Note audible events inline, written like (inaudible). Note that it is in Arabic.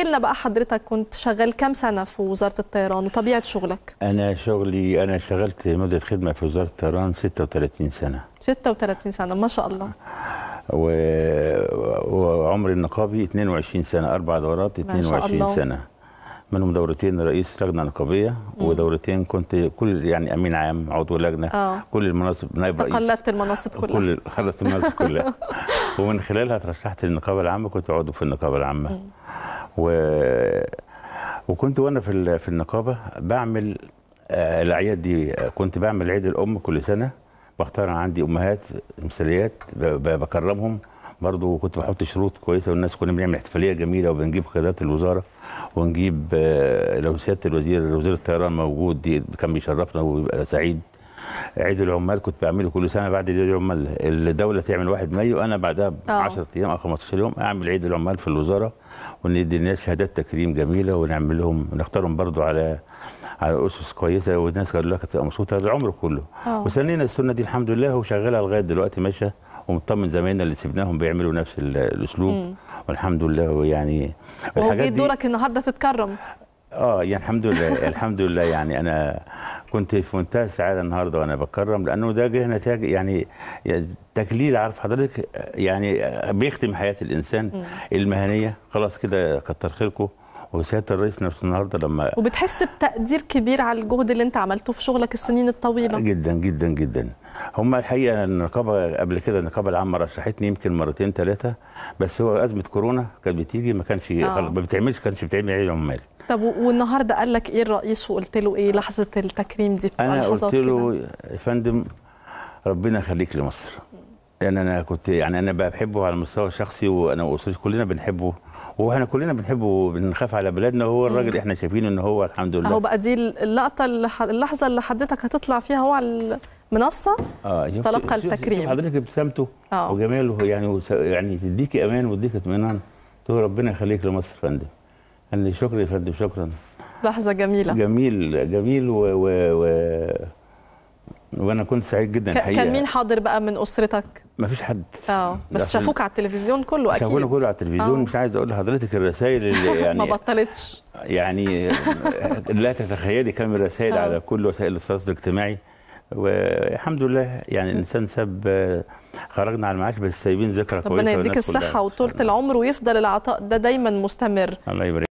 احكي لنا بقى حضرتك كنت شغال كم سنه في وزاره الطيران وطبيعه شغلك انا شغلي انا اشتغلت مده خدمه في وزاره الطيران 36 سنه 36 سنه ما شاء الله و... وعمر النقابي 22 سنه اربع دورات 22 سنه منهم دورتين رئيس لجنه نقابيه ودورتين كنت كل يعني امين عام عضو لجنه أوه. كل المناصب نائب رئيس خلصت المناصب كلها كل خلصت المناصب كلها (laughs) ومن خلالها ترشحت للنقابه العامه كنت عضو في النقابه العامه و... وكنت وانا في في النقابه بعمل آه، الاعياد دي آه، كنت بعمل عيد الام كل سنه بختار عندي امهات مثاليات بكرمهم برضه وكنت بحط شروط كويسه والناس كنا بنعمل احتفاليه جميله وبنجيب قيادات الوزاره ونجيب آه، لو سياده الوزير وزير الطيران موجود دي كان بيشرفنا وبيبقى سعيد عيد العمال كنت بعمله كل سنه بعد عيد العمال الدوله تعمل 1 مايو انا بعدها ب آه. 10 ايام او 15 يوم اعمل عيد العمال في الوزاره وندي الناس شهادات تكريم جميله ونعمل لهم نختارهم برضو على على اسس كويسه والناس قالوا لك هتبقى مبسوطه العمر كله آه. وسنينا السنه دي الحمد لله وشغاله لغايه دلوقتي ماشيه ومطمن زمايلنا اللي سيبناهم بيعملوا نفس الاسلوب والحمد لله يعني دي دورك النهارده تتكرم اه يعني الحمد لله (laughs) الحمد لله يعني انا كنت في منتهى السعاده النهارده وانا بكرم لانه ده جه نتاج يعني تكليل عارف حضرتك يعني بيختم حياه الانسان المهنيه خلاص كده كتر خيركم وسياده الرئيس نفسه النهارده لما وبتحس بتقدير كبير على الجهد اللي انت عملته في شغلك السنين الطويله جدا جدا جدا هم الحقيقه النقابه قبل كده النقابه العامه رشحتني يمكن مرتين ثلاثه بس هو ازمه كورونا كانت بتيجي ما كانش آه. ما بتعملش كانش بتعمل عيد عمال طب والنهارده قال لك ايه الرئيس وقلت له ايه لحظه التكريم دي انا قلت له يا فندم ربنا يخليك لمصر لان يعني انا كنت يعني انا بحبه على المستوى الشخصي وانا واسرتي كلنا بنحبه واحنا كلنا بنحبه وبنخاف على بلادنا وهو الراجل احنا شايفينه ان هو الحمد لله هو بقى دي اللقطه اللحظه اللي حضرتك هتطلع فيها هو على منصه اه تلقى التكريم حضرتك ابتسامته آه. وجماله يعني يعني تديكي امان وتديكي اطمئنان تقول ربنا يخليك لمصر يا فندم قال يعني شكرا يا فندم شكرا لحظه جميله جميل جميل و, و, و وانا كنت سعيد جدا الحقيقه كان مين حاضر بقى من اسرتك ما فيش حد اه بس شافوك على التلفزيون كله اكيد شافونا كله على التلفزيون أوه. مش عايز اقول لحضرتك الرسائل اللي (laughs) يعني ما بطلتش يعني لا تتخيلي كم الرسائل آه. على كل وسائل التواصل الاجتماعي والحمد لله يعني الانسان ساب خرجنا على المعاش بس سايبين ذكرى كويسه ربنا يديك الصحه وطوله العمر ويفضل العطاء ده دا دايما مستمر الله يبارك